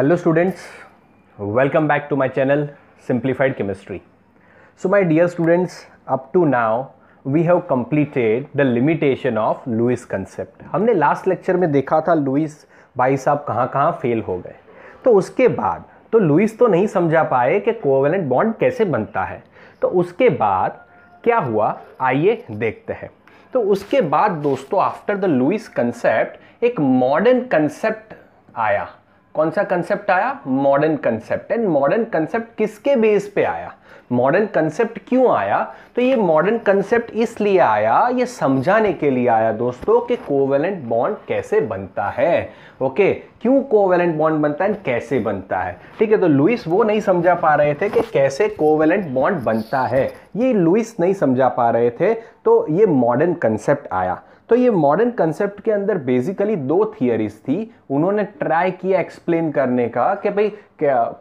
Hello students welcome back to my channel simplified chemistry so my dear students up to now we have completed the limitation of Lewis concept हमने last lecture में देखा था Louis भाई साहब कहाँ कहाँ fail हो गए तो उसके बाद तो लुइस तो नहीं समझा पाए कि कोवेलेंट बॉन्ड कैसे बनता है तो उसके बाद क्या हुआ आइए देखते हैं तो उसके बाद दोस्तों आफ्टर द लुइस कंसेप्ट एक मॉडर्न कंसेप्ट आया कौन सा कंसेप्ट आया modern concept and modern concept किसके बेस पे आया मॉडर्न कंसेप्ट क्यों आया तो ये मॉडर्न कंसेप्ट इसलिए आया ये समझाने के लिए आया दोस्तों कि कोवेलेंट बॉन्ड कैसे बनता है ओके क्यों कोवेलेंट बॉन्ड बनता है कैसे बनता है ठीक है तो लुइस वो नहीं समझा पा रहे थे कि कैसे कोवेलेंट बॉन्ड बनता है ये लुइस नहीं समझा पा रहे थे तो ये मॉडर्न कंसेप्ट आया तो ये मॉडर्न कंसेप्ट के अंदर बेसिकली दो थियरीज थी उन्होंने ट्राई किया एक्सप्लेन करने का कि भाई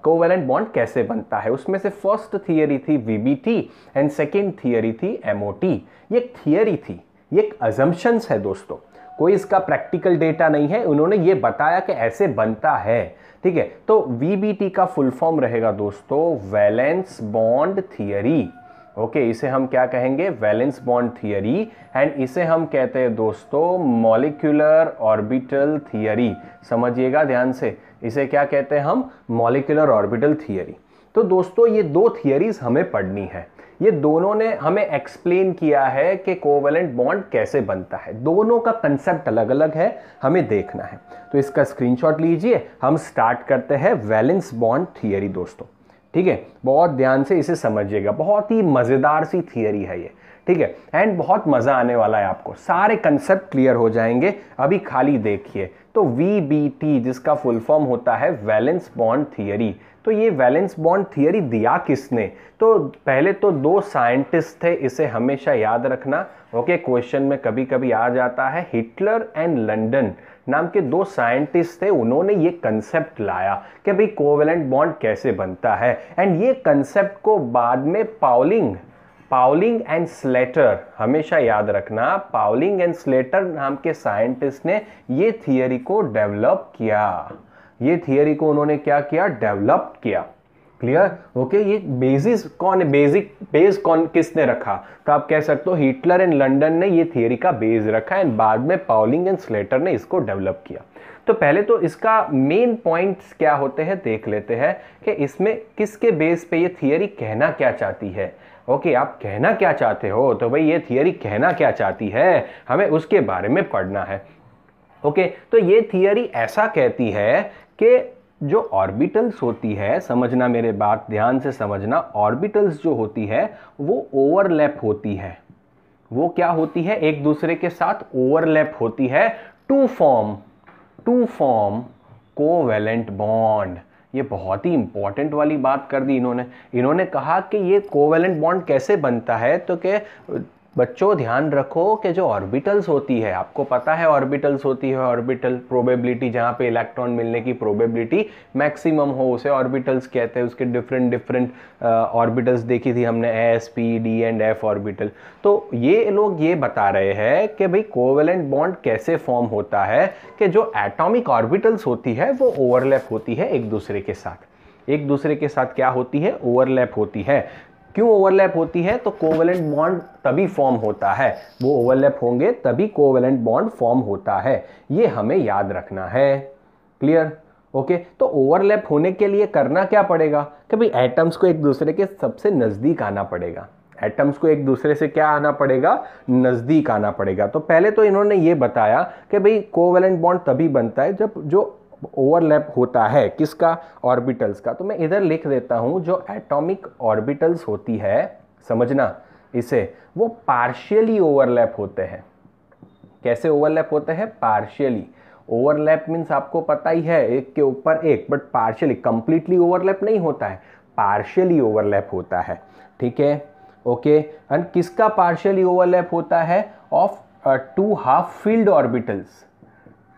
कोवेलेंट बॉन्ड कैसे बनता है उसमें से फर्स्ट थियरी थी वीबीटी एंड सेकेंड थियरी थी एमओटी ये थियरी थी ये अजम्पन्स है दोस्तों कोई इसका प्रैक्टिकल डेटा नहीं है उन्होंने ये बताया कि ऐसे बनता है ठीक है तो वीबीटी का फुल फॉर्म रहेगा दोस्तों valence bond theory okay okay, इसे हम क्या कहेंगे वैलेंस बॉन्ड थियरी एंड इसे हम कहते हैं दोस्तों मॉलिक्यूलर ऑर्बिटल थियरी समझिएगा ध्यान से इसे क्या कहते हैं हम मॉलिक्यूलर ऑर्बिटल थियरी तो दोस्तों ये दो थियरीज हमें पढ़नी है ये दोनों ने हमें एक्सप्लेन किया है कि कोवेलेंट बॉन्ड कैसे बनता है दोनों का कंसेप्ट अलग अलग है हमें देखना है तो इसका स्क्रीनशॉट लीजिए हम स्टार्ट करते हैं वैलेंस बॉन्ड थियरी दोस्तों ठीक है बहुत ध्यान से इसे समझिएगा बहुत ही मज़ेदार सी थियरी है ये ठीक है एंड बहुत मज़ा आने वाला है आपको सारे कंसेप्ट क्लियर हो जाएंगे अभी खाली देखिए तो वी जिसका फुल फॉर्म होता है वैलेंस बॉन्ड थियरी तो ये वैलेंस बॉन्ड थियरी दिया किसने तो पहले तो दो साइंटिस्ट थे इसे हमेशा याद रखना ओके okay, क्वेश्चन में कभी कभी आ जाता है हिटलर एंड लंडन नाम के दो साइंटिस्ट थे उन्होंने ये कंसेप्ट लाया कि भाई कोवेलेंट बॉन्ड कैसे बनता है एंड ये कंसेप्ट को बाद में पाउलिंग पाउलिंग एंड स्लेटर हमेशा याद रखना पाउलिंग एंड स्लेटर नाम के साइंटिस्ट ने ये थियोरी को डेवलप किया ये थियोरी को उन्होंने क्या किया डेवलप किया क्लियर ओके ये बेसिस कौन है बेसिक बेस कौन किसने रखा तो आप कह सकते हो हिटलर एंड लंडन ने ये थियोरी का बेस रखा एंड बाद में पाउलिंग एंड स्लेटर ने इसको डेवलप किया तो पहले तो इसका मेन पॉइंट्स क्या होते हैं देख लेते हैं कि इसमें किसके बेस पे ये थियोरी कहना क्या चाहती है ओके okay, आप कहना क्या चाहते हो तो भाई ये थियोरी कहना क्या चाहती है हमें उसके बारे में पढ़ना है ओके okay, तो ये थियोरी ऐसा कहती है कि जो ऑर्बिटल्स होती है समझना मेरे बात ध्यान से समझना ऑर्बिटल्स जो होती है वो ओवरलैप होती है वो क्या होती है एक दूसरे के साथ ओवरलैप होती है to form to form covalent bond ये बहुत ही इंपॉर्टेंट वाली बात कर दी इन्होंने इन्होंने कहा कि ये कोवेलेंट बॉन्ड कैसे बनता है तो कि बच्चों ध्यान रखो कि जो ऑर्बिटल्स होती है आपको पता है ऑर्बिटल्स होती है ऑर्बिटल प्रोबेबिलिटी जहाँ पे इलेक्ट्रॉन मिलने की प्रोबेबिलिटी मैक्सिमम हो उसे ऑर्बिटल्स कहते हैं उसके डिफरेंट डिफरेंट ऑर्बिटल्स देखी थी हमने s p d and f orbital तो ये लोग ये बता रहे हैं कि भाई कोवेलेंट बॉन्ड कैसे फॉर्म होता है कि जो एटॉमिक ऑर्बिटल्स होती है वो ओवरलैप होती है एक दूसरे के साथ एक दूसरे के साथ क्या होती है ओवरलैप होती है क्यों ओवरलैप होती है तो कोवेलेंट बॉन्ड तभी फॉर्म होता है वो ओवरलैप होंगे तभी कोवेलेंट बॉन्ड फॉर्म होता है ये हमें याद रखना है क्लियर ओके तो ओवरलैप होने के लिए करना क्या पड़ेगा कि भाई एटम्स को एक दूसरे के सबसे नज़दीक आना पड़ेगा एटम्स को एक दूसरे से क्या आना पड़ेगा नज़दीक आना पड़ेगा तो पहले तो इन्होंने ये बताया कि भाई कोवेलेंट बॉन्ड तभी बनता है जब जो ओवरलैप होता है किसका ऑर्बिटल्स का तो मैं इधर लिख देता हूँ जो एटॉमिक ऑर्बिटल्स होती है समझना इसे वो पार्शियली ओवरलैप होते हैं कैसे ओवरलैप होते हैं पार्शियली ओवरलैप मीन्स आपको पता ही है एक के ऊपर एक बट पार्शियली कंप्लीटली ओवरलैप नहीं होता है पार्शियली ओवरलैप होता है ठीक है ओके एंड किसका पार्शियली ओवरलैप होता है of two half filled orbitals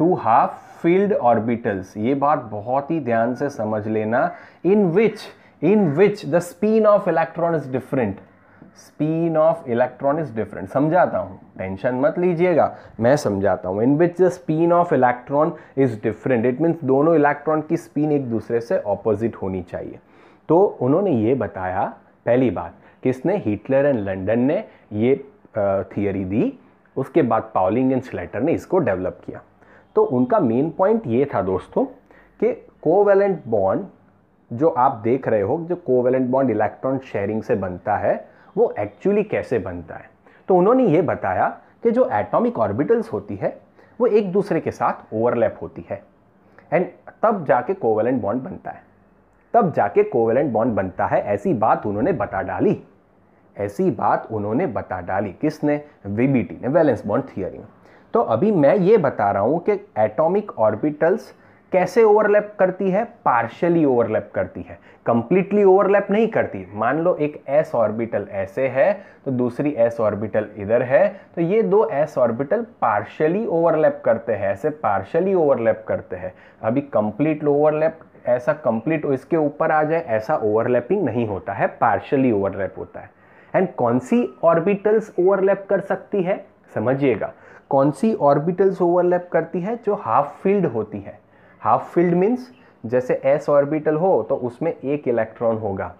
two half filled orbitals ये बात बहुत ही ध्यान से समझ लेना in which in which the spin of electron is different spin of electron is different समझाता हूँ टेंशन मत लीजिएगा मैं समझाता हूँ in which the spin of electron is different it means दोनों इलेक्ट्रॉन की स्पीन एक दूसरे से ऑपोजिट होनी चाहिए तो उन्होंने ये बताया पहली बात किसने हिटलर एंड लंडन ने ये थियरी दी उसके बाद पाउलिंग एंड स्लेटर ने इसको डेवलप किया तो उनका मेन पॉइंट ये था दोस्तों कि कोवेलेंट बॉन्ड जो आप देख रहे हो जो कोवेलेंट बॉन्ड इलेक्ट्रॉन शेयरिंग से बनता है वो एक्चुअली कैसे बनता है तो उन्होंने ये बताया कि जो एटॉमिक ऑर्बिटल्स होती है वो एक दूसरे के साथ ओवरलैप होती है एंड तब जाके कोवेलेंट बॉन्ड बनता है तब जाके कोवेलेंट बॉन्ड बनता है ऐसी बात उन्होंने बता डाली ऐसी बात उन्होंने बता डाली किसने वीबीटी ने वैलेंस बॉन्ड थियरी में तो अभी मैं ये बता रहा हूँ कि एटॉमिक ऑर्बिटल्स कैसे ओवरलैप करती है पार्शली ओवरलैप करती है कंप्लीटली ओवरलैप नहीं करती मान लो एक एस ऑर्बिटल ऐसे है तो दूसरी एस ऑर्बिटल इधर है तो ये दो एस ऑर्बिटल पार्शली ओवरलैप करते हैं ऐसे पार्शली ओवरलैप करते हैं अभी कंप्लीट ओवरलैप ऐसा कंप्लीट इसके ऊपर आ जाए ऐसा ओवरलैपिंग नहीं होता है पार्शली ओवरलैप होता है एंड कौन सी ऑर्बिटल्स ओवरलैप कर सकती है समझिएगा कौन सी ऑर्बिटल्स ओवरलैप करती है जो हाफ फील्ड होती है हाफ फील्ड मीन्स जैसे एस ऑर्बिटल हो तो उसमें एक इलेक्ट्रॉन होगा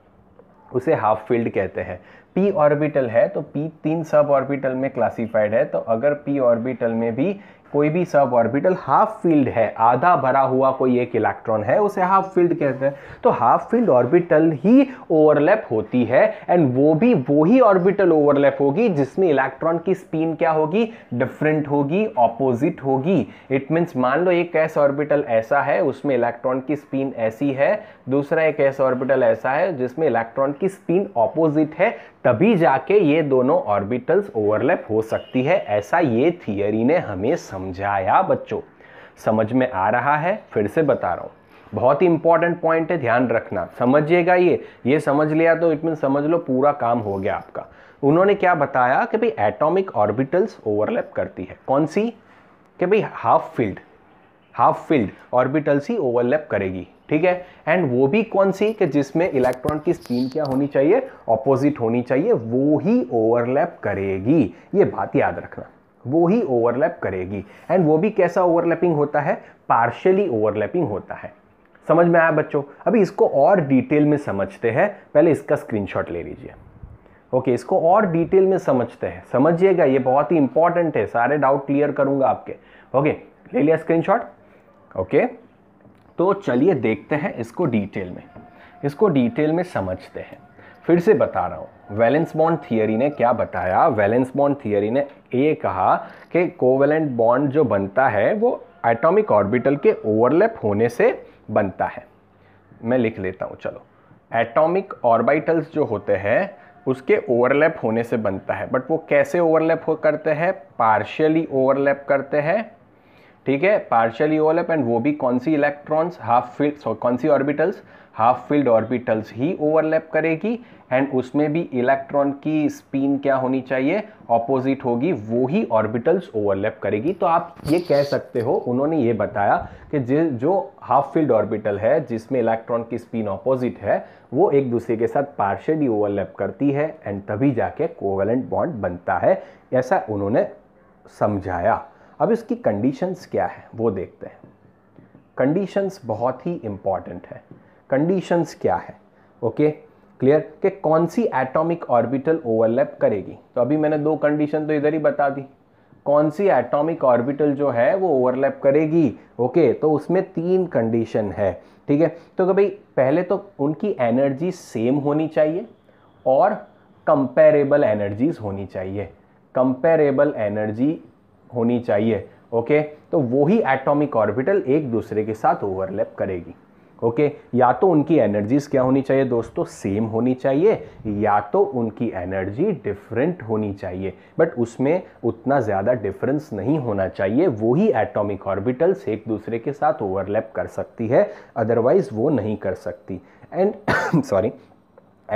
उसे हाफ फील्ड कहते हैं p ऑर्बिटल है तो p तीन सब ऑर्बिटल में क्लासिफाइड है तो अगर p ऑर्बिटल में भी कोई भी सब ऑर्बिटल हाफ फील्ड है आधा भरा हुआ कोई एक इलेक्ट्रॉन है उसे हाफ फील्ड कहते हैं तो हाफ फील्ड ऑर्बिटल ही ओवरलैप होती है एंड वो भी वो ही ऑर्बिटल ओवरलैप होगी जिसमें इलेक्ट्रॉन की स्पिन क्या होगी डिफरेंट होगी ऑपोजिट होगी इट मीन्स मान लो एक कैस ऑर्बिटल ऐसा है उसमें इलेक्ट्रॉन की स्पिन ऐसी है दूसरा एक कैस ऑर्बिटल ऐसा है जिसमें इलेक्ट्रॉन की स्पिन ऑपोजिट है तभी जाके ये दोनों ऑर्बिटल्स ओवरलैप हो सकती है ऐसा ये थियरी ने हमें समझाया बच्चों समझ में आ रहा है फिर से बता रहा हूँ बहुत ही इंपॉर्टेंट पॉइंट है ध्यान रखना समझिएगा ये ये समझ लिया तो इट मीन समझ लो पूरा काम हो गया आपका उन्होंने क्या बताया कि भाई एटॉमिक ऑर्बिटल्स ओवरलैप करती है कौन सी कि भाई half filled half filled orbitals ही ओवरलैप करेगी ठीक है एंड वो भी कौन सी कि जिसमें इलेक्ट्रॉन की स्पिन क्या होनी चाहिए ऑपोजिट होनी चाहिए वो ही ओवरलैप करेगी ये बात याद रखना वो ही ओवरलैप करेगी एंड वो भी कैसा ओवरलैपिंग होता है पार्शली ओवरलैपिंग होता है समझ में आया बच्चों अभी इसको और डिटेल में समझते हैं पहले इसका स्क्रीनशॉट ले लीजिए ओके इसको और डिटेल में समझते हैं समझिएगा ये बहुत ही इंपॉर्टेंट है सारे डाउट क्लियर करूंगा आपके ओके ले लिया स्क्रीनशॉट ओके तो चलिए देखते हैं इसको डिटेल में इसको डिटेल में समझते हैं फिर से बता रहा हूँ वैलेंस बॉन्ड थियोरी ने क्या बताया वैलेंस बॉन्ड थियोरी ने ये कहा कि कोवेलेंट बॉन्ड जो बनता है वो एटॉमिक ऑर्बिटल के ओवरलैप होने से बनता है मैं लिख लेता हूँ चलो एटॉमिक ऑर्बिटल्स जो होते हैं उसके ओवरलैप होने से बनता है बट वो कैसे ओवरलैप हो करते हैं पार्शियली ओवरलैप करते हैं ठीक है पार्शली ओवरलैप एंड वो भी कौन सी इलेक्ट्रॉन्स हाफ फील्ड कौन सी ऑर्बिटल्स हाफ फील्ड ऑर्बिटल्स ही ओवरलैप करेगी एंड उसमें भी इलेक्ट्रॉन की स्पिन क्या होनी चाहिए ऑपोजिट होगी वो ही ऑर्बिटल्स ओवरलैप करेगी तो आप ये कह सकते हो उन्होंने ये बताया कि जो हाफ फील्ड ऑर्बिटल है जिसमें इलेक्ट्रॉन की स्पिन ऑपोजिट है वो एक दूसरे के साथ पार्शली ओवरलैप करती है एंड तभी जाके कोवेलेंट बॉन्ड बनता है ऐसा उन्होंने समझाया अब इसकी कंडीशंस क्या है वो देखते हैं कंडीशंस बहुत ही इम्पॉर्टेंट है कंडीशंस क्या है ओके क्लियर कि कौन सी एटॉमिक ऑर्बिटल ओवरलैप करेगी तो अभी मैंने दो कंडीशन तो इधर ही बता दी कौन सी एटॉमिक ऑर्बिटल जो है वो ओवरलैप करेगी ओके तो उसमें तीन कंडीशन है ठीक है तो भाई पहले तो उनकी एनर्जी सेम होनी चाहिए और कंपेरेबल एनर्जीज होनी चाहिए कंपेरेबल एनर्जी होनी चाहिए ओके तो वही एटॉमिक ऑर्बिटल एक दूसरे के साथ ओवरलैप करेगी ओके या तो उनकी एनर्जीज क्या होनी चाहिए दोस्तों सेम होनी चाहिए या तो उनकी एनर्जी डिफरेंट होनी चाहिए बट उसमें उतना ज़्यादा डिफरेंस नहीं होना चाहिए वही एटॉमिक ऑर्बिटल्स एक दूसरे के साथ ओवरलैप कर सकती है अदरवाइज़ वो नहीं कर सकती एंड सॉरी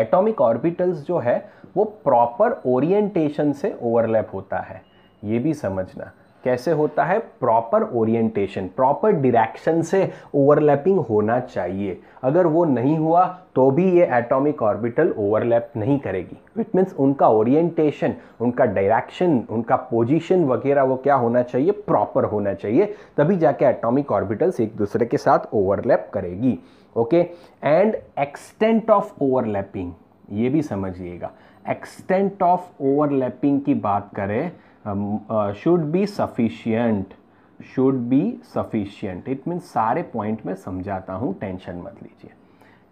एटॉमिक ऑर्बिटल्स जो है वो प्रॉपर ओरिएंटेशन से ओवरलैप होता है ये भी समझना कैसे होता है प्रॉपर ओरिएंटेशन प्रॉपर डायरेक्शन से ओवरलैपिंग होना चाहिए अगर वो नहीं हुआ तो भी ये एटॉमिक ऑर्बिटल ओवरलैप नहीं करेगी इट मीन्स उनका ओरिएंटेशन उनका डायरेक्शन उनका पोजीशन वगैरह वो क्या होना चाहिए प्रॉपर होना चाहिए तभी जाके एटॉमिक ऑर्बिटल्स एक दूसरे के साथ ओवरलैप करेगी okay and extent of overlapping ये भी समझिएगा एक्सटेंट ऑफ ओवरलैपिंग की बात करें should be sufficient should be sufficient it mean सारे पॉइंट में समझाता हूँ टेंशन मत लीजिए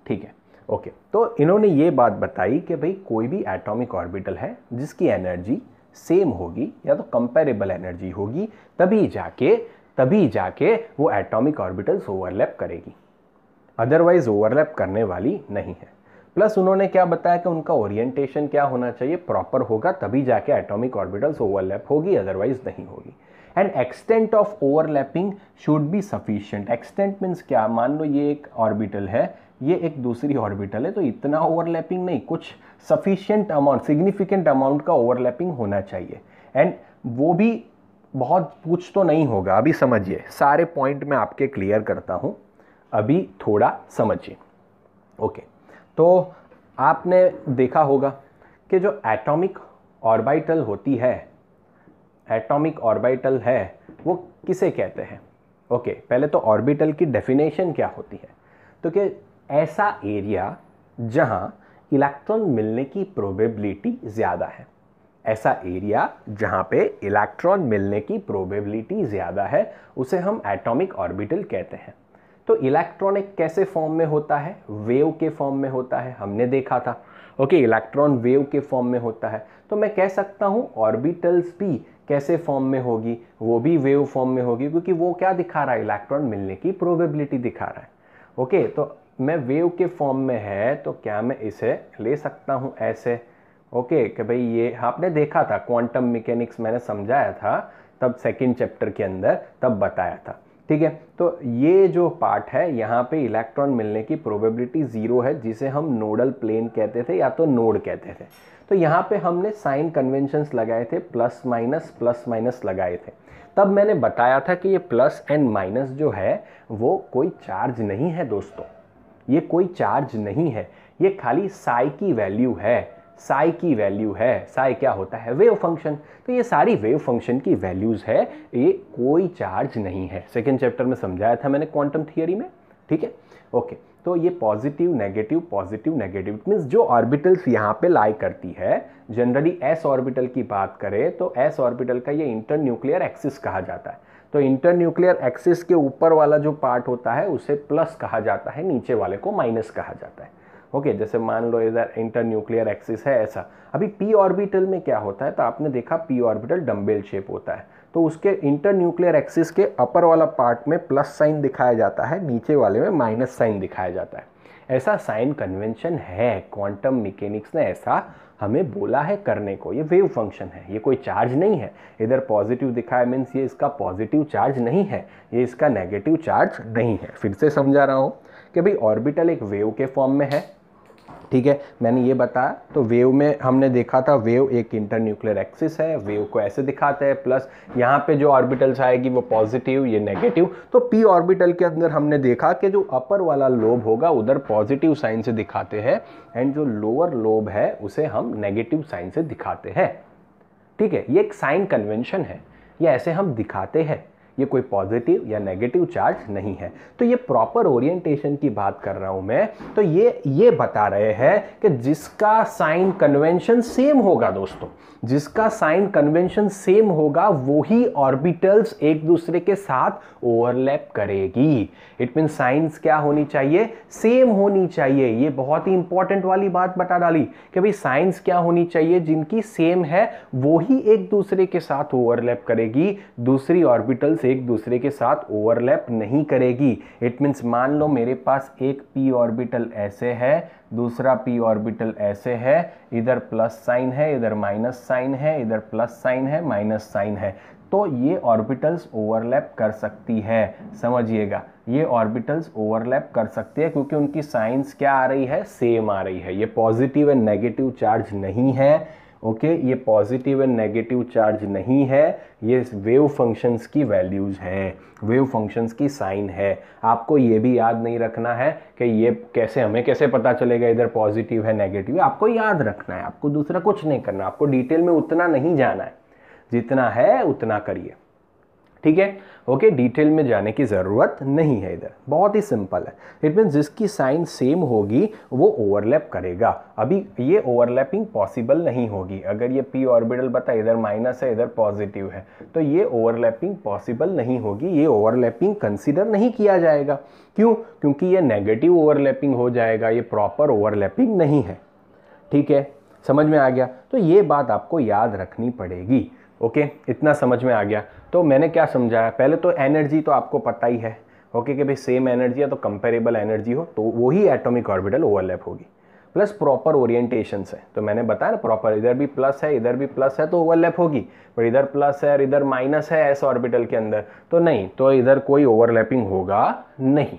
ठीक है ओके okay. तो इन्होंने ये बात बताई कि भाई कोई भी एटॉमिक ऑर्बिटल है जिसकी एनर्जी सेम होगी या तो कंपेरेबल एनर्जी होगी तभी जाके तभी जाके वो एटॉमिक ऑर्बिटल्स ओवरलैप करेगी अदरवाइज ओवरलैप करने वाली नहीं है प्लस उन्होंने क्या बताया कि उनका ओरिएंटेशन क्या होना चाहिए प्रॉपर होगा तभी जाके एटॉमिक ऑर्बिटल्स ओवरलैप होगी अदरवाइज नहीं होगी and extent of overlapping should be sufficient extent means क्या मान लो ये एक ऑर्बिटल है ये एक दूसरी ऑर्बिटल है तो इतना ओवरलैपिंग नहीं कुछ सफिशियंट अमाउंट सिग्निफिकेंट अमाउंट का ओवरलैपिंग होना चाहिए एंड वो भी बहुत कुछ तो नहीं होगा अभी समझिए सारे पॉइंट मैं आपके क्लियर करता हूँ अभी थोड़ा समझिए ओके okay. तो आपने देखा होगा कि जो एटॉमिक ऑर्बिटल होती है एटॉमिक ऑर्बिटल है वो किसे कहते हैं ओके पहले तो ऑर्बिटल की डेफिनेशन क्या होती है तो कि ऐसा एरिया जहाँ इलेक्ट्रॉन मिलने की प्रोबेबिलिटी ज़्यादा है ऐसा एरिया जहाँ पे इलेक्ट्रॉन मिलने की प्रोबेबिलिटी ज़्यादा है उसे हम एटॉमिक ऑर्बिटल कहते हैं तो इलेक्ट्रॉनिक कैसे फॉर्म में होता है वेव के फॉर्म में होता है हमने देखा था ओके इलेक्ट्रॉन वेव के फॉर्म में होता है तो मैं कह सकता हूँ ऑर्बिटल्स भी कैसे फॉर्म में होगी वो भी वेव फॉर्म में होगी क्योंकि वो क्या दिखा रहा है इलेक्ट्रॉन मिलने की प्रोबेबिलिटी दिखा रहा है ओके तो मैं वेव के फॉर्म में है तो क्या मैं इसे ले सकता हूँ ऐसे ओके कि भाई ये आपने देखा था क्वांटम मैकेनिक्स मैंने समझाया था तब सेकेंड चैप्टर के अंदर तब बताया था ठीक है तो ये जो पार्ट है यहाँ पे इलेक्ट्रॉन मिलने की प्रोबेबिलिटी ज़ीरो है जिसे हम नोडल प्लेन कहते थे या तो नोड कहते थे तो यहाँ पे हमने साइन कन्वेंशंस लगाए थे प्लस माइनस प्लस माइनस लगाए थे तब मैंने बताया था कि ये प्लस एंड माइनस जो है वो कोई चार्ज नहीं है दोस्तों ये कोई चार्ज नहीं है ये खाली साई की वैल्यू है साई की वैल्यू है साई क्या होता है वेव फंक्शन तो ये सारी वेव फंक्शन की वैल्यूज़ है ये कोई चार्ज नहीं है सेकेंड चैप्टर में समझाया था मैंने क्वांटम थियोरी में ठीक है ओके तो ये positive negative positive negative means जो ऑर्बिटल्स यहाँ पे लाई करती है जनरली एस ऑर्बिटल की बात करें तो एस ऑर्बिटल का ये इंटर न्यूक्लियर एक्सिस कहा जाता है तो इंटर न्यूक्लियर एक्सिस के ऊपर वाला जो पार्ट होता है उसे प्लस कहा जाता है नीचे वाले को माइनस कहा जाता है ओके जैसे मान लो इधर इंटर न्यूक्लियर एक्सिस है ऐसा अभी पी ऑर्बिटल में क्या होता है तो आपने देखा पी ऑर्बिटल डम्बेल शेप होता है तो उसके इंटर न्यूक्लियर एक्सिस के अपर वाला पार्ट में प्लस साइन दिखाया जाता है नीचे वाले में माइनस साइन दिखाया जाता है ऐसा साइन कन्वेंशन है क्वांटम मिकेनिक्स ने ऐसा हमें बोला है करने को ये वेव फंक्शन है ये कोई चार्ज नहीं है इधर पॉजिटिव दिखाया मीन्स ये इसका पॉजिटिव चार्ज नहीं है ये इसका नेगेटिव चार्ज नहीं है फिर से समझा रहा हूँ कि भाई ऑर्बिटल एक वेव के फॉर्म में है ठीक है मैंने ये बताया तो वेव में हमने देखा था वेव एक इंटर न्यूक्लियर एक्सिस है वेव को ऐसे दिखाते हैं प्लस यहाँ पे जो ऑर्बिटल्स आएगी वो पॉजिटिव ये नेगेटिव तो पी ऑर्बिटल के अंदर हमने देखा कि जो अपर वाला लोब होगा उधर पॉजिटिव साइन से दिखाते हैं एंड जो लोअर लोब है उसे हम नेगेटिव साइन से दिखाते हैं ठीक है ये एक साइन कन्वेंशन है ये ऐसे हम दिखाते हैं ये कोई पॉजिटिव या नेगेटिव चार्ज नहीं है तो ये प्रॉपर ओरिएंटेशन की बात कर रहा हूँ मैं तो ये ये बता रहे हैं कि जिसका साइन कन्वेंशन सेम होगा दोस्तों जिसका साइन कन्वेंशन सेम होगा वही ऑर्बिटल्स एक दूसरे के साथ ओवरलैप करेगी इट मीन साइंस क्या होनी चाहिए सेम होनी चाहिए ये बहुत ही इंपॉर्टेंट वाली बात बता डाली कि भाई साइंस क्या होनी चाहिए जिनकी सेम है वो ही एक दूसरे के साथ ओवरलैप करेगी दूसरी ऑर्बिटल्स एक दूसरे के साथ ओवरलैप नहीं करेगी इट मीन्स मान लो मेरे पास एक पी ऑर्बिटल ऐसे है दूसरा पी ऑर्बिटल ऐसे है इधर प्लस साइन है इधर माइनस साइन है इधर प्लस साइन है माइनस साइन है तो ये ऑर्बिटल्स ओवरलैप कर सकती है समझिएगा ये ऑर्बिटल्स ओवरलैप कर सकती है क्योंकि उनकी साइंस क्या आ रही है सेम आ रही है ये पॉजिटिव एंड नेगेटिव चार्ज नहीं है ओके okay? ये पॉजिटिव एंड नेगेटिव चार्ज नहीं है ये वेव फंक्शंस की वैल्यूज़ है वेव फंक्शंस की साइन है आपको ये भी याद नहीं रखना है कि ये कैसे हमें कैसे पता चलेगा इधर पॉजिटिव है नेगेटिव है आपको याद रखना है आपको दूसरा कुछ नहीं करना आपको डिटेल में उतना नहीं जाना है जितना है उतना करिए ठीक है ओके डिटेल में जाने की ज़रूरत नहीं है इधर बहुत ही सिंपल है इट मीन जिसकी साइन सेम होगी वो ओवरलैप करेगा अभी ये ओवरलैपिंग पॉसिबल नहीं होगी अगर ये पी ऑर्बिटल बता इधर माइनस है इधर पॉजिटिव है तो ये ओवरलैपिंग पॉसिबल नहीं होगी ये ओवरलैपिंग कंसिडर नहीं किया जाएगा क्यों क्योंकि ये नेगेटिव ओवरलैपिंग हो जाएगा ये प्रॉपर ओवरलैपिंग नहीं है ठीक है समझ में आ गया तो ये बात आपको याद रखनी पड़ेगी ओके इतना समझ में आ गया तो मैंने क्या समझाया पहले तो एनर्जी तो आपको पता ही है ओके कि भाई सेम एनर्जी है तो कंपेरेबल एनर्जी हो तो वही एटॉमिक ऑर्बिटल ओवरलैप होगी प्लस प्रॉपर ओरिएंटेशन है तो मैंने बताया ना प्रॉपर इधर भी प्लस है इधर भी प्लस है तो ओवरलैप होगी पर इधर प्लस है और इधर माइनस है एस ऑर्बिटल के अंदर तो नहीं तो इधर कोई ओवरलैपिंग होगा नहीं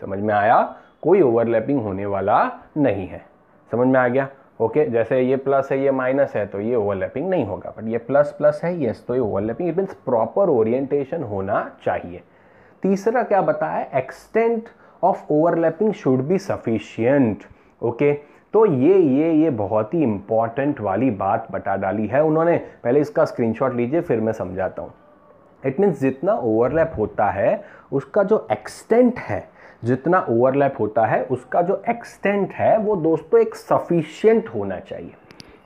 समझ में आया कोई ओवरलैपिंग होने वाला नहीं है समझ में आ गया ओके okay, जैसे ये प्लस है ये माइनस है तो ये ओवरलैपिंग नहीं होगा बट ये प्लस प्लस है ये तो ये overlapping it means proper orientation होना चाहिए तीसरा क्या बताया extent of overlapping should be sufficient okay तो ये ये ये बहुत ही इंपॉर्टेंट वाली बात बता डाली है उन्होंने पहले इसका स्क्रीनशॉट लीजिए फिर मैं समझाता हूँ इट मीन्स जितना ओवरलैप होता है उसका जो एक्सटेंट है जितना ओवरलैप होता है उसका जो एक्सटेंट है वो दोस्तों एक सफिशियंट होना चाहिए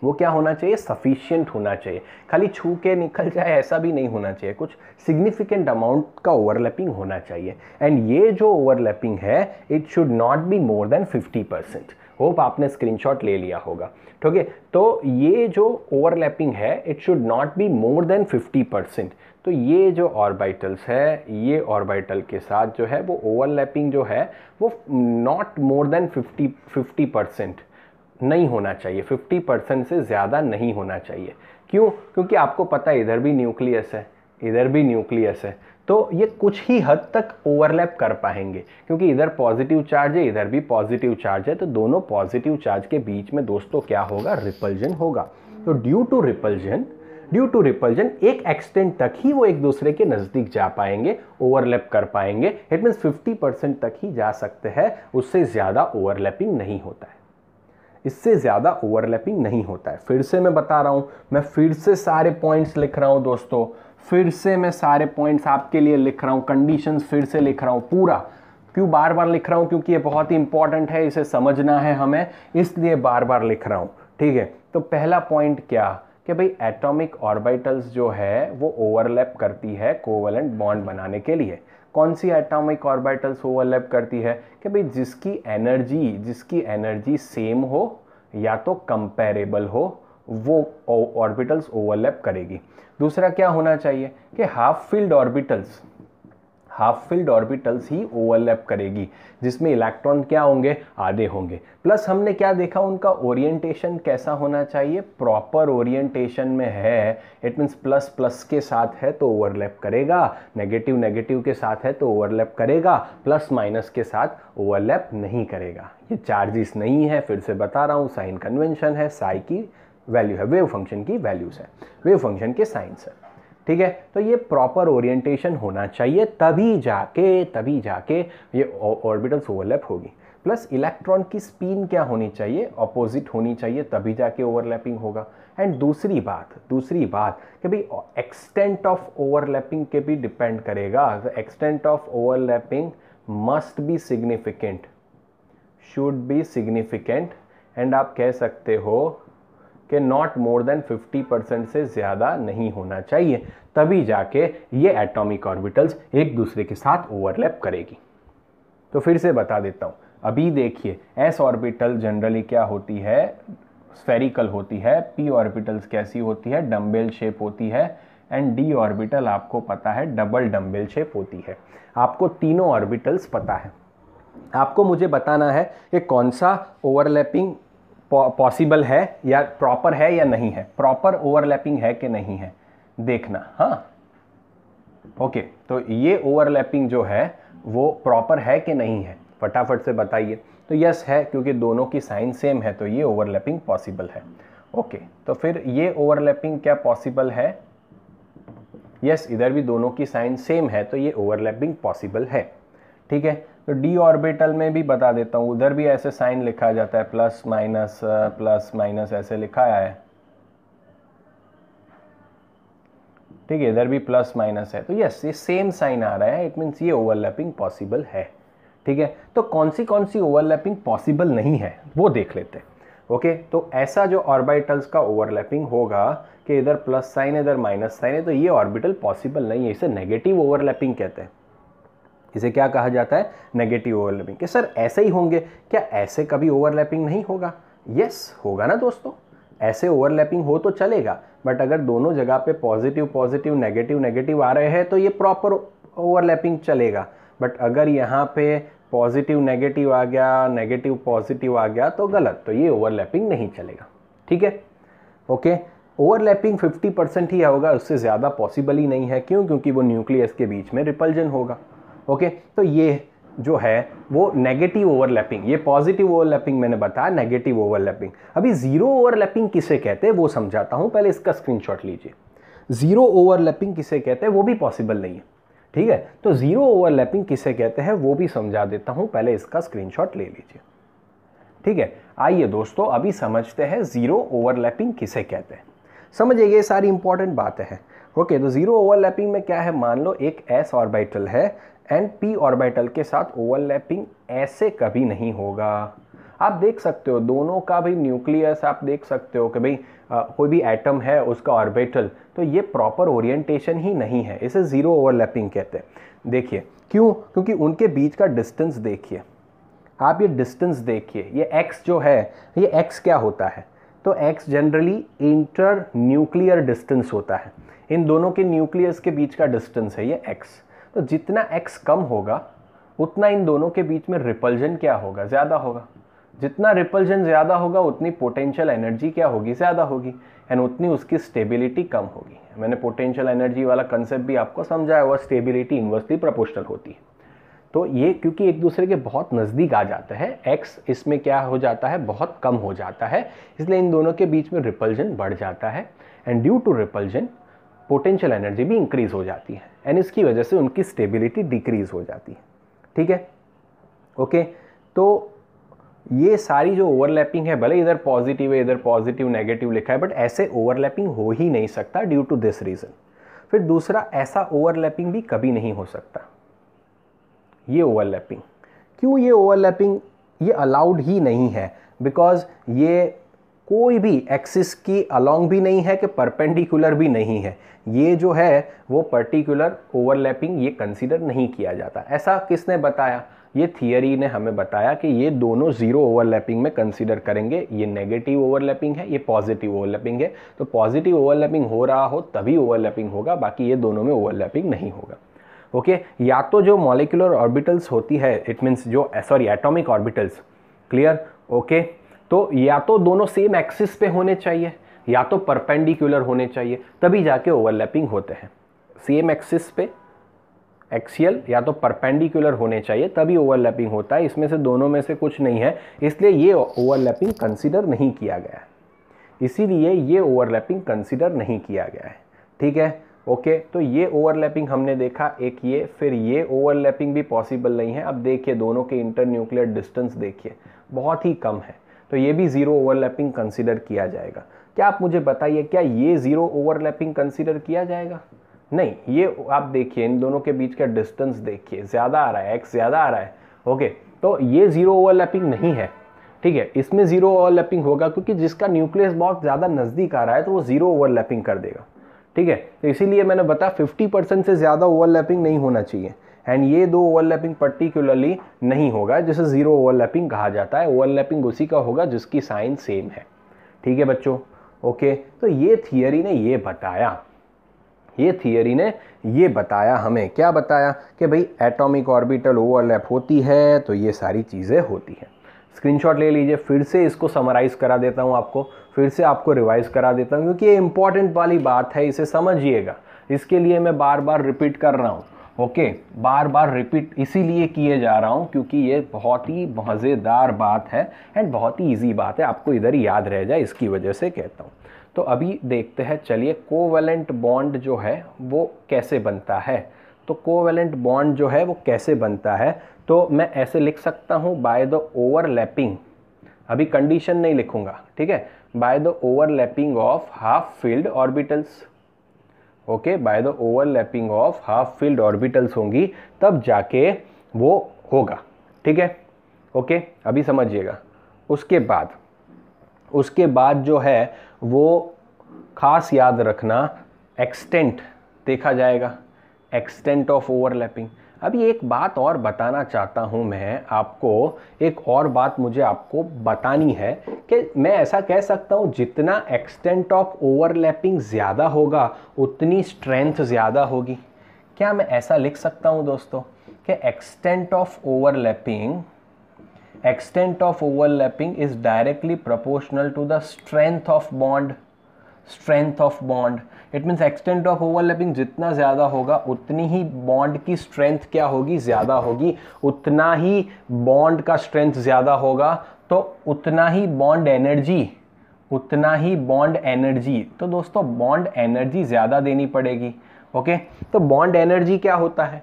वो क्या होना चाहिए सफिशियंट होना चाहिए खाली छू के निकल जाए ऐसा भी नहीं होना चाहिए कुछ सिग्निफिकेंट अमाउंट का ओवरलैपिंग होना चाहिए एंड ये जो ओवरलैपिंग है it should not be more than 50 percent hope आपने स्क्रीनशॉट ले लिया होगा ठीक है तो ये जो ओवरलैपिंग है it should not be more than 50 percent तो ये जो ऑर्बिटल्स है ये ऑर्बिटल के साथ जो है वो ओवरलैपिंग जो है वो नॉट मोर देन 50 50 परसेंट नहीं होना चाहिए 50 परसेंट से ज़्यादा नहीं होना चाहिए क्यों क्योंकि आपको पता है इधर भी न्यूक्लियस है इधर भी न्यूक्लियस है तो ये कुछ ही हद तक ओवरलैप कर पाएंगे क्योंकि इधर पॉजिटिव चार्ज है इधर भी पॉजिटिव चार्ज है तो दोनों पॉजिटिव चार्ज के बीच में दोस्तों क्या होगा रिपल्जन होगा तो due to repulsion due to repulsion एक एक्सटेंट तक ही वो एक दूसरे के नज़दीक जा पाएंगे ओवरलैप कर पाएंगे इट मीन्स फिफ्टी परसेंट तक ही जा सकते हैं उससे ज़्यादा ओवरलैपिंग नहीं होता है इससे ज़्यादा ओवरलैपिंग नहीं होता है फिर से मैं बता रहा हूँ मैं फिर से सारे पॉइंट्स लिख रहा हूँ दोस्तों फिर से मैं सारे पॉइंट्स आपके लिए लिख रहा हूँ कंडीशंस फिर से लिख रहा हूँ पूरा क्यों बार बार लिख रहा हूँ क्योंकि ये बहुत ही इंपॉर्टेंट है इसे समझना है हमें इसलिए बार बार लिख रहा हूँ ठीक है तो पहला पॉइंट क्या कि भाई एटॉमिक ऑर्बिटल्स जो है वो ओवरलैप करती है कोवलेंट बॉन्ड बनाने के लिए कौन सी एटॉमिक ऑर्बिटल्स ओवरलैप करती है कि भाई जिसकी एनर्जी जिसकी एनर्जी सेम हो या तो कंपेरेबल हो वो ऑर्बिटल्स ओवरलैप करेगी दूसरा क्या होना चाहिए कि half filled orbitals half filled orbitals ही ओवरलैप करेगी जिसमें इलेक्ट्रॉन क्या होंगे आधे होंगे प्लस हमने क्या देखा उनका ओरिएंटेशन कैसा होना चाहिए प्रॉपर ओरिएंटेशन में है इट मीन्स प्लस प्लस के साथ है तो ओवरलैप करेगा नेगेटिव नेगेटिव के साथ है तो ओवरलैप करेगा प्लस माइनस के साथ ओवरलैप नहीं करेगा ये चार्जेस नहीं है फिर से बता रहा हूँ साइन कन्वेंशन है साई की वैल्यू है वेव फंक्शन की वैल्यूज़ है वेव फंक्शन के साइंस है ठीक है तो ये प्रॉपर ओरिएंटेशन होना चाहिए तभी जाके तभी जाके ये ऑर्बिटल्स ओवरलैप होगी प्लस इलेक्ट्रॉन की स्पिन क्या होनी चाहिए अपोजिट होनी चाहिए तभी जाके ओवरलैपिंग होगा एंड दूसरी बात दूसरी बात कि भाई एक्सटेंट ऑफ ओवरलैपिंग के भी डिपेंड करेगा extent of overlapping must be significant should be significant and आप कह सकते हो कि नॉट मोर देन 50 परसेंट से ज़्यादा नहीं होना चाहिए तभी जाके ये एटॉमिक ऑर्बिटल्स एक दूसरे के साथ ओवरलैप करेगी तो फिर से बता देता हूँ अभी देखिए एस ऑर्बिटल जनरली क्या होती है स्फेरिकल होती है पी ऑर्बिटल्स कैसी होती है डम्बेल शेप होती है एंड डी ऑर्बिटल आपको पता है डबल डम्बेल शेप होती है आपको तीनों ऑर्बिटल्स पता है आपको मुझे बताना है कि कौन सा ओवरलैपिंग पॉसिबल है या प्रॉपर है या नहीं है प्रॉपर ओवरलैपिंग है कि नहीं है देखना हाँ ओके तो ये ओवरलैपिंग जो है वो प्रॉपर है कि नहीं है फटाफट से बताइए तो यस है क्योंकि दोनों की साइन सेम है तो ये ओवरलैपिंग पॉसिबल है ओके तो फिर ये ओवरलैपिंग क्या पॉसिबल है यस इधर भी दोनों की साइन सेम है तो ये ओवरलैपिंग पॉसिबल है ठीक है तो डी ऑर्बिटल में भी बता देता हूँ उधर भी ऐसे साइन लिखा जाता है प्लस माइनस प्लस माइनस ऐसे लिखाया है ठीक है इधर भी प्लस माइनस है तो यस ये सेम साइन आ रहा है इट मीन्स ये ओवरलैपिंग पॉसिबल है ठीक है तो कौन सी कौन सी ओवरलैपिंग पॉसिबल नहीं है वो देख लेते हैं ओके तो ऐसा जो ऑर्बिटल्स का ओवरलैपिंग होगा कि इधर प्लस साइन इधर माइनस साइन है तो ये ऑर्बिटल पॉसिबल नहीं है इसे नेगेटिव ओवरलैपिंग कहते हैं इसे क्या कहा जाता है नेगेटिव ओवरलैपिंग कि सर ऐसे ही होंगे क्या ऐसे कभी ओवरलैपिंग नहीं होगा यस yes, होगा ना दोस्तों ऐसे ओवरलैपिंग हो तो चलेगा बट अगर दोनों जगह पे पॉजिटिव पॉजिटिव नेगेटिव नेगेटिव आ रहे हैं तो ये प्रॉपर ओवरलैपिंग चलेगा बट अगर यहाँ पे पॉजिटिव नेगेटिव आ गया नेगेटिव पॉजिटिव आ गया तो गलत तो ये ओवरलैपिंग नहीं चलेगा ठीक है ओके ओवरलैपिंग 50 परसेंट ही होगा उससे ज़्यादा पॉसिबल ही नहीं है क्यों क्योंकि वो न्यूक्लियस के बीच में रिपल्जन होगा ओके तो ये जो है वो नेगेटिव ओवरलैपिंग ये पॉजिटिव ओवरलैपिंग मैंने बताया नेगेटिव ओवरलैपिंग अभी ज़ीरो ओवरलैपिंग किसे कहते हैं वो समझाता हूँ पहले इसका स्क्रीनशॉट लीजिए ज़ीरो ओवरलैपिंग किसे कहते हैं वो भी पॉसिबल नहीं है ठीक है तो ज़ीरो ओवरलैपिंग किसे कहते हैं वो भी समझा देता हूँ पहले इसका शॉट ले लीजिए ठीक है आइए दोस्तों अभी समझते हैं ज़ीरो ओवरलैपिंग किसे कहते हैं समझिए ये सारी इंपॉर्टेंट बातें हैं ओके तो ज़ीरो ओवरलैपिंग में क्या है मान लो एक एस ऑर्बिटल है एंड पी ऑर्बिटल के साथ ओवरलैपिंग ऐसे कभी नहीं होगा आप देख सकते हो दोनों का भी न्यूक्लियस आप देख सकते हो कि भाई कोई भी एटम है उसका ऑर्बिटल तो ये प्रॉपर ओरिएंटेशन ही नहीं है इसे ज़ीरो ओवरलैपिंग कहते हैं देखिए क्यों क्योंकि उनके बीच का डिस्टेंस देखिए आप ये डिस्टेंस देखिए ये एक्स जो है ये एक्स क्या होता है तो x generally inter nuclear distance होता है इन दोनों के न्यूक्लियस के बीच का डिस्टेंस है ये एक्स तो जितना एक्स कम होगा उतना इन दोनों के बीच में रिपल्जन क्या होगा ज़्यादा होगा जितना रिपल्जन ज़्यादा होगा उतनी पोटेंशियल एनर्जी क्या होगी ज़्यादा होगी एंड उतनी उसकी स्टेबिलिटी कम होगी मैंने पोटेंशियल एनर्जी वाला कंसेप्ट भी आपको समझाया हुआ स्टेबिलिटी इन्वर्सली प्रपोशनल होती है तो ये क्योंकि एक दूसरे के बहुत नज़दीक आ जाते हैं एक्स इसमें क्या हो जाता है बहुत कम हो जाता है इसलिए इन दोनों के बीच में रिपल्जन बढ़ जाता है and due to repulsion potential energy भी इंक्रीज़ हो जाती है एंड इसकी वजह से उनकी स्टेबिलिटी डिक्रीज़ हो जाती है ठीक है ओके तो ये सारी जो ओवरलैपिंग है भले इधर पॉजिटिव है इधर पॉजिटिव नेगेटिव लिखा है बट ऐसे ओवरलैपिंग हो ही नहीं सकता ड्यू टू दिस रीज़न फिर दूसरा ऐसा ओवरलैपिंग भी कभी नहीं हो सकता ये ओवरलैपिंग क्यों ये ओवरलैपिंग ये अलाउड ही नहीं है बिकॉज ये कोई भी एक्सिस की अलॉन्ग भी नहीं है कि परपेंडिकुलर भी नहीं है ये जो है वो पर्टिकुलर ओवरलैपिंग ये कंसीडर नहीं किया जाता ऐसा किसने बताया ये थियरी ने हमें बताया कि ये दोनों ज़ीरो ओवरलैपिंग में कंसीडर करेंगे ये नेगेटिव ओवरलैपिंग है ये पॉजिटिव ओवरलैपिंग है तो पॉजिटिव ओवरलैपिंग हो रहा हो तभी ओवरलैपिंग होगा बाकी ये दोनों में ओवरलैपिंग नहीं होगा ओके या तो जो मॉलिकुलर ऑर्बिटल्स होती है इट मीन्स जो sorry atomic orbitals clear okay तो या तो दोनों सेम एक्सिस पे होने चाहिए या तो परपेंडिकुलर होने चाहिए तभी जाके ओवरलैपिंग होते हैं सेम एक्सिस पे एक्सियल या तो परपेंडिकुलर होने चाहिए तभी ओवरलैपिंग होता है इसमें से दोनों में से कुछ नहीं है इसलिए ये ओवरलैपिंग कंसिडर नहीं किया गया है इसीलिए ये ओवरलैपिंग कंसिडर नहीं किया गया है ठीक है ओके तो ये ओवरलैपिंग हमने देखा एक ये फिर ये ओवरलैपिंग भी पॉसिबल नहीं है अब देखिए दोनों के इंटर न्यूक्लियर डिस्टेंस देखिए बहुत ही कम है तो ये भी ज़ीरो ओवरलैपिंग कंसिडर किया जाएगा क्या आप मुझे बताइए क्या ये ज़ीरो ओवरलैपिंग कंसिडर किया जाएगा नहीं ये आप देखिए इन दोनों के बीच का डिस्टेंस देखिए ज़्यादा आ रहा है एक्स ज़्यादा आ रहा है ओके तो ये ज़ीरो ओवरलैपिंग नहीं है ठीक है इसमें ज़ीरो ओवरलैपिंग होगा क्योंकि जिसका न्यूक्लियस बहुत ज़्यादा नज़दीक आ रहा है तो वो ज़ीरो ओवरलैपिंग कर देगा ठीक है तो इसीलिए मैंने बताया फिफ्टी परसेंट से ज़्यादा ओवरलैपिंग नहीं होना चाहिए एंड ये दो ओवरलैपिंग पर्टिकुलरली नहीं होगा जिसे ज़ीरो ओवरलैपिंग कहा जाता है ओवरलैपिंग उसी का होगा जिसकी साइन सेम है ठीक है बच्चों ओके तो ये थियोरी ने ये बताया ये थियोरी ने ये बताया हमें क्या बताया कि भाई एटॉमिक ऑर्बिटल ओवरलैप होती है तो ये सारी चीज़ें होती हैं स्क्रीनशॉट ले लीजिए फिर से इसको समराइज़ करा देता हूँ आपको फिर से आपको रिवाइज़ करा देता हूँ क्योंकि ये इंपॉर्टेंट वाली बात है इसे समझिएगा इसके लिए मैं बार बार रिपीट कर रहा हूँ ओके okay, बार बार रिपीट इसीलिए किए जा रहा हूँ क्योंकि ये बहुत ही मज़ेदार बात है एंड बहुत ही इजी बात है आपको इधर ही याद रह जाए इसकी वजह से कहता हूँ तो अभी देखते हैं चलिए कोवेलेंट बॉन्ड जो है वो कैसे बनता है तो कोवेलेंट बॉन्ड जो है वो कैसे बनता है तो मैं ऐसे लिख सकता हूँ बाय द ओवरलैपिंग अभी कंडीशन नहीं लिखूँगा ठीक है by the overlapping of half filled orbitals okay by the overlapping of half filled orbitals होंगी तब जाके वो होगा ठीक है ओके अभी समझिएगा उसके बाद उसके बाद जो है वो खास याद रखना एक्सटेंट देखा जाएगा एक्सटेंट ऑफ ओवरलैपिंग अभी एक बात और बताना चाहता हूँ मैं आपको एक और बात मुझे आपको बतानी है कि मैं ऐसा कह सकता हूँ जितना एक्सटेंट ऑफ ओवरलैपिंग ज़्यादा होगा उतनी स्ट्रेंथ ज़्यादा होगी क्या मैं ऐसा लिख सकता हूँ दोस्तों कि extent of overlapping extent of overlapping is directly proportional to the strength of bond strength of bond it means extent of overlapping जितना ज़्यादा होगा उतनी ही बॉन्ड की स्ट्रेंथ क्या होगी ज़्यादा होगी उतना ही बॉन्ड का स्ट्रेंथ ज़्यादा होगा तो उतना ही बॉन्ड एनर्जी उतना ही बॉन्ड एनर्जी तो दोस्तों बॉन्ड एनर्जी ज़्यादा देनी पड़ेगी ओके तो बॉन्ड एनर्जी क्या होता है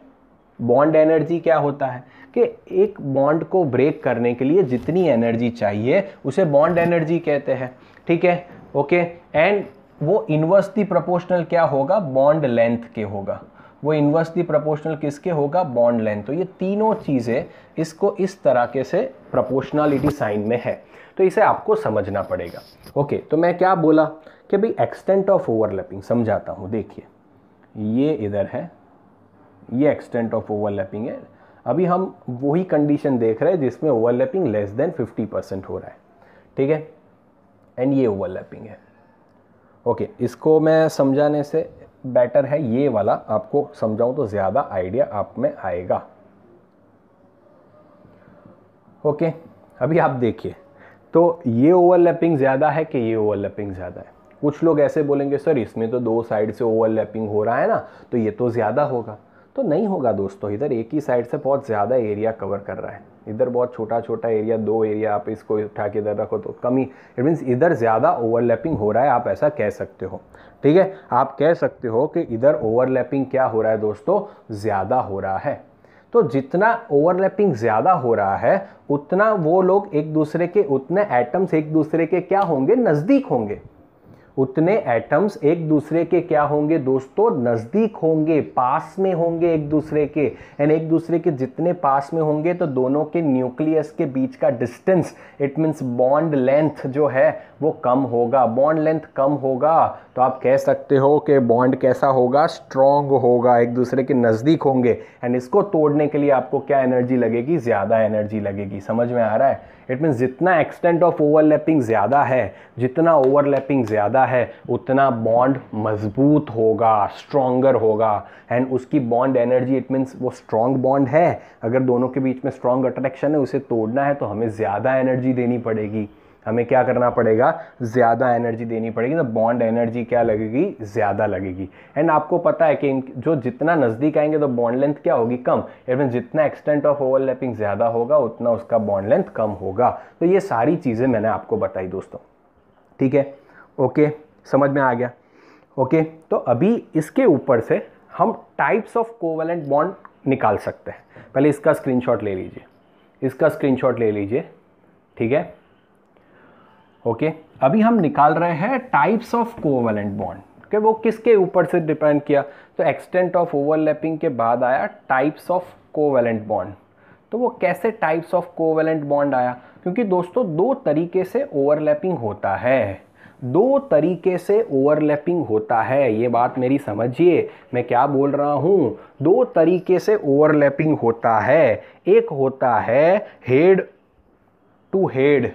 बॉन्ड एनर्जी क्या होता है कि एक बॉन्ड को ब्रेक करने के लिए जितनी एनर्जी चाहिए उसे बॉन्ड एनर्जी कहते हैं ठीक है ओके एंड वो इन्वर्सली प्रोपोर्शनल क्या होगा बॉन्ड लेंथ के होगा वो इन्वर्सली प्रोपोर्शनल किसके होगा बॉन्ड लेंथ तो ये तीनों चीज़ें इसको इस तरह के से प्रोपोर्शनलिटी साइन में है तो इसे आपको समझना पड़ेगा ओके तो मैं क्या बोला कि भाई एक्सटेंट ऑफ ओवरलैपिंग समझाता हूँ देखिए ये इधर है ये एक्सटेंट ऑफ ओवरलैपिंग है अभी हम वही कंडीशन देख रहे हैं जिसमें ओवरलैपिंग लेस देन 50 परसेंट हो रहा है ठीक है एंड ये ओवरलैपिंग है ओके okay, इसको मैं समझाने से बेटर है ये वाला आपको समझाऊं तो ज़्यादा आइडिया आप में आएगा ओके okay, अभी आप देखिए तो ये ओवरलैपिंग ज़्यादा है कि ये ओवरलैपिंग ज़्यादा है कुछ लोग ऐसे बोलेंगे सर इसमें तो दो साइड से ओवरलैपिंग हो रहा है ना तो ये तो ज़्यादा होगा तो नहीं होगा दोस्तों इधर एक ही साइड से बहुत ज़्यादा एरिया कवर कर रहा है इधर बहुत छोटा छोटा एरिया दो एरिया आप इसको उठा के इधर रखो तो कमी इट मीन्स इधर ज़्यादा ओवरलैपिंग हो रहा है आप ऐसा कह सकते हो ठीक है आप कह सकते हो कि इधर ओवरलैपिंग क्या हो रहा है दोस्तों ज़्यादा हो रहा है तो जितना ओवरलैपिंग ज़्यादा हो रहा है उतना वो लोग एक दूसरे के उतने एटम्स एक दूसरे के क्या होंगे नज़दीक होंगे उतने एटम्स एक दूसरे के क्या होंगे दोस्तों नज़दीक होंगे पास में होंगे एक दूसरे के एंड एक दूसरे के जितने पास में होंगे तो दोनों के न्यूक्लियस के बीच का distance it means bond length जो है वो कम होगा बॉन्ड लेंथ कम होगा तो आप कह सकते हो कि बॉन्ड कैसा होगा स्ट्रॉन्ग होगा एक दूसरे के नज़दीक होंगे एंड इसको तोड़ने के लिए आपको क्या एनर्जी लगेगी ज़्यादा एनर्जी लगेगी समझ में आ रहा है इट मीन्स जितना एक्सटेंट ऑफ ओवरलैपिंग ज़्यादा है जितना ओवरलैपिंग ज़्यादा है उतना बॉन्ड मजबूत होगा स्ट्रोंगर होगा एंड उसकी बॉन्ड एनर्जी इट मीन्स वो स्ट्रॉन्ग बॉन्ड है अगर दोनों के बीच में स्ट्रॉन्ग अट्रैक्शन है उसे तोड़ना है तो हमें ज़्यादा एनर्जी देनी पड़ेगी हमें क्या करना पड़ेगा ज़्यादा एनर्जी देनी पड़ेगी तो बॉन्ड एनर्जी क्या लगेगी ज़्यादा लगेगी एंड आपको पता है कि जो जितना नज़दीक आएंगे तो बॉन्ड लेंथ क्या होगी कम इवन जितना एक्सटेंट ऑफ ओवरलैपिंग ज़्यादा होगा उतना उसका बॉन्ड लेंथ कम होगा तो ये सारी चीज़ें मैंने आपको बताई दोस्तों ठीक है ओके समझ में आ गया ओके तो अभी इसके ऊपर से हम टाइप्स ऑफ कोवेलेंट बॉन्ड निकाल सकते हैं पहले इसका स्क्रीनशॉट ले लीजिए इसका स्क्रीनशॉट ले लीजिए ठीक है ओके अभी हम निकाल रहे हैं टाइप्स ऑफ कोवेलेंट बॉन्ड कि वो किसके ऊपर से डिपेंड किया तो एक्सटेंट ऑफ ओवरलैपिंग के बाद आया टाइप्स ऑफ कोवेलेंट बॉन्ड तो वो कैसे टाइप्स ऑफ कोवेलेंट बॉन्ड आया क्योंकि दोस्तों दो तरीके से ओवरलैपिंग होता है दो तरीके से ओवरलैपिंग होता है ये बात मेरी समझिए मैं क्या बोल रहा हूँ दो तरीके से ओवरलैपिंग होता है एक होता है हेड टू हेड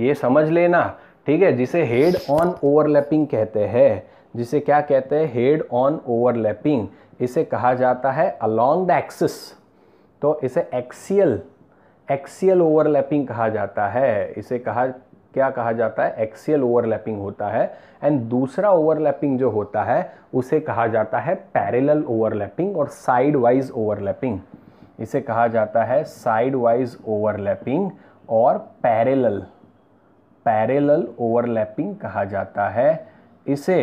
ये समझ लेना ठीक है जिसे हेड ऑन ओवरलैपिंग कहते हैं जिसे क्या कहते हैं हेड ऑन ओवरलैपिंग इसे कहा जाता है अलोंग द एक्सिस तो इसे एक्सियल एक्सियल ओवरलैपिंग कहा जाता है इसे कहा क्या कहा जाता है एक्सियल ओवरलैपिंग होता है एंड दूसरा ओवरलैपिंग जो होता है उसे कहा जाता है पैरेलल ओवरलैपिंग और साइड वाइज ओवरलैपिंग इसे कहा जाता है साइड वाइज ओवरलैपिंग और पैरेलल पैरेलल ओवरलैपिंग कहा जाता है इसे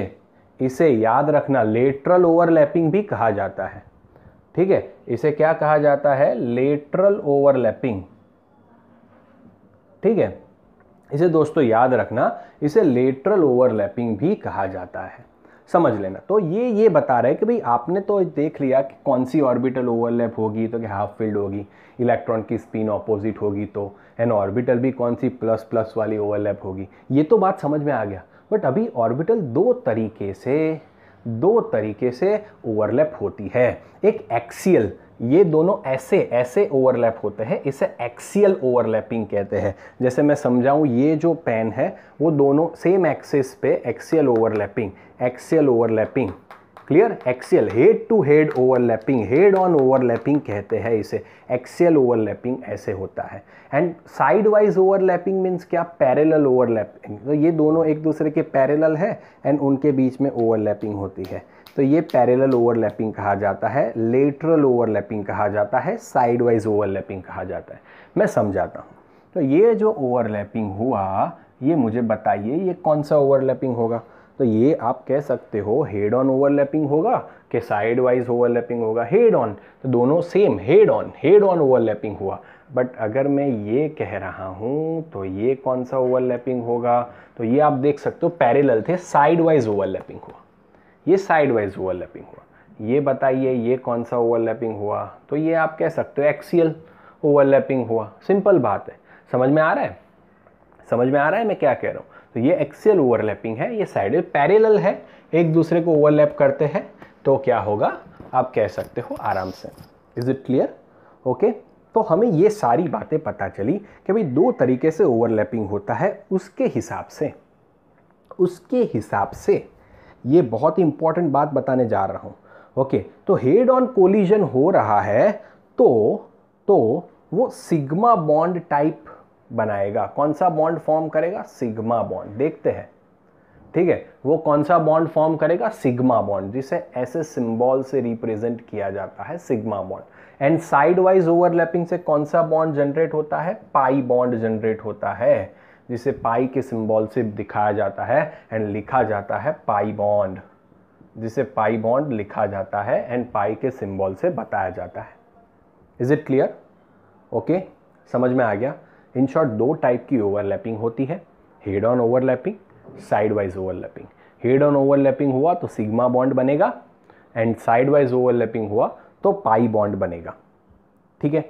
इसे याद रखना लेटरल ओवरलैपिंग भी कहा जाता है ठीक है इसे क्या कहा जाता है लेटरल ओवरलैपिंग ठीक है इसे दोस्तों याद रखना इसे लेटरल ओवरलैपिंग भी कहा जाता है समझ लेना तो ये ये बता रहा है कि भाई आपने तो देख लिया कि कौन सी ऑर्बिटल ओवरलैप होगी तो कि हाफ फील्ड होगी इलेक्ट्रॉन की स्पिन ऑपोजिट होगी तो एन ऑर्बिटल भी कौन सी प्लस प्लस वाली ओवरलैप होगी ये तो बात समझ में आ गया बट अभी ऑर्बिटल दो तरीके से दो तरीके से ओवरलैप होती है एक एक्सियल ये दोनों ऐसे ऐसे ओवरलैप होते हैं इसे एक्सियल ओवरलैपिंग कहते हैं जैसे मैं समझाऊं ये जो पेन है वो दोनों सेम एक्सिस पे axial overlapping axial overlapping clear axial head to head overlapping head on overlapping कहते हैं इसे एक्सियल ओवरलैपिंग ऐसे होता है and side wise overlapping means क्या पैरेलल ओवरलैपिंग तो ये दोनों एक दूसरे के पैरेलल है एंड उनके बीच में ओवरलैपिंग होती है तो ये पैरेलल ओवरलैपिंग कहा जाता है लेटरल ओवरलैपिंग कहा जाता है साइड वाइज ओवरलैपिंग कहा जाता है मैं समझाता हूँ तो ये जो ओवरलैपिंग हुआ ये मुझे बताइए ये कौन सा ओवरलैपिंग होगा तो ये आप कह सकते हो हेड ऑन ओवरलैपिंग होगा कि साइड वाइज ओवरलैपिंग होगा हेड ऑन तो दोनों same head on head on overlapping हुआ बट अगर मैं ये कह रहा हूँ तो ये कौन सा ओवरलैपिंग होगा तो ये आप देख सकते हो पैरेलल थे साइड वाइज ओवरलैपिंग हुआ ये साइड वाइज ओवरलैपिंग हुआ ये बताइए ये कौन सा ओवरलैपिंग हुआ तो ये आप कह सकते हो एक्सियल ओवरलैपिंग हुआ सिंपल बात है समझ में आ रहा है समझ में आ रहा है मैं क्या कह रहा हूँ तो ये एक्सियल ओवरलैपिंग है ये साइड पैरेलल है एक दूसरे को ओवरलैप करते हैं तो क्या होगा आप कह सकते हो आराम से इज़ इट क्लियर ओके तो हमें ये सारी बातें पता चली कि भाई दो तरीके से ओवरलैपिंग होता है उसके हिसाब से उसके हिसाब से ये बहुत ही इंपॉर्टेंट बात बताने जा रहा हूँ ओके तो हेड ऑन कोलिजन हो रहा है तो तो वो सिग्मा बॉन्ड टाइप बनाएगा कौन सा बॉन्ड फॉर्म करेगा सिग्मा बॉन्ड देखते हैं ठीक है वो कौन सा बॉन्ड फॉर्म करेगा सिग्मा बॉन्ड जिसे ऐसे सिंबल से रिप्रेजेंट किया जाता है sigma bond and side wise overlapping से कौन सा बॉन्ड जनरेट होता है पाई बॉन्ड जनरेट होता है जिसे पाई के सिंबल से दिखाया जाता है एंड लिखा जाता है पाई बॉन्ड जिसे पाई बॉन्ड लिखा जाता है एंड पाई के सिंबल से बताया जाता है इज इट क्लियर ओके समझ में आ गया इन शॉर्ट दो टाइप की ओवरलैपिंग होती है head on overlapping side wise overlapping head on overlapping हुआ तो सिग्मा बॉन्ड बनेगा एंड साइड वाइज ओवरलैपिंग हुआ तो पाई बॉन्ड बनेगा ठीक है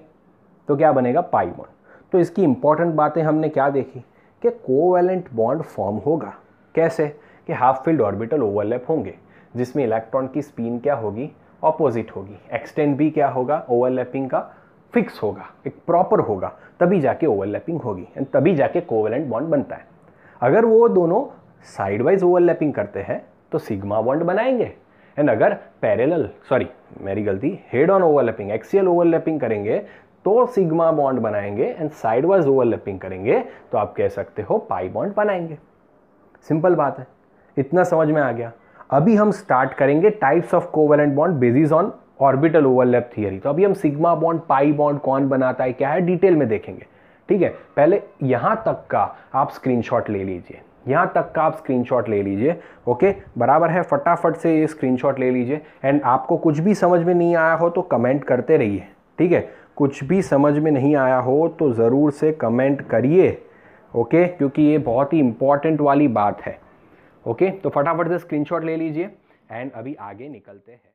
तो क्या बनेगा पाई बॉन्ड तो इसकी इंपॉर्टेंट बातें हमने क्या देखी कि कोवेलेंट बॉन्ड फॉर्म होगा कैसे कि हाफ फील्ड ऑर्बिटल ओवरलैप होंगे जिसमें इलेक्ट्रॉन की स्पिन क्या होगी ऑपोजिट होगी एक्सटेंड भी क्या होगा ओवरलैपिंग का फिक्स होगा एक प्रॉपर होगा तभी जाके ओवरलैपिंग होगी एंड तभी जाके कोवेलेंट बॉन्ड बनता है अगर वो दोनों साइडवाइज ओवरलैपिंग करते हैं तो सिग्मा बॉन्ड बनाएंगे एंड अगर पैरेलल सॉरी मेरी गलती head on overlapping axial overlapping करेंगे तो सिग्मा बॉन्ड बनाएंगे एंड साइडवाइज ओवरलैपिंग करेंगे तो आप कह सकते हो पाई बॉन्ड बनाएंगे सिंपल बात है इतना समझ में आ गया अभी हम स्टार्ट करेंगे types of covalent bond basis on orbital overlap theory तो अभी हम सिग्मा बॉन्ड पाई बॉन्ड कौन बनाता है क्या है डिटेल में देखेंगे ठीक है पहले यहाँ तक का आप स्क्रीनशॉट ले लीजिए यहाँ तक का आप स्क्रीनशॉट ले लीजिए ओके बराबर है फटाफट से ये स्क्रीनशॉट ले लीजिए एंड आपको कुछ भी समझ में नहीं आया हो तो कमेंट करते रहिए ठीक है कुछ भी समझ में नहीं आया हो तो ज़रूर से कमेंट करिए ओके क्योंकि ये बहुत ही इम्पॉर्टेंट वाली बात है ओके तो फटाफट से स्क्रीनशॉट ले लीजिए एंड अभी आगे निकलते हैं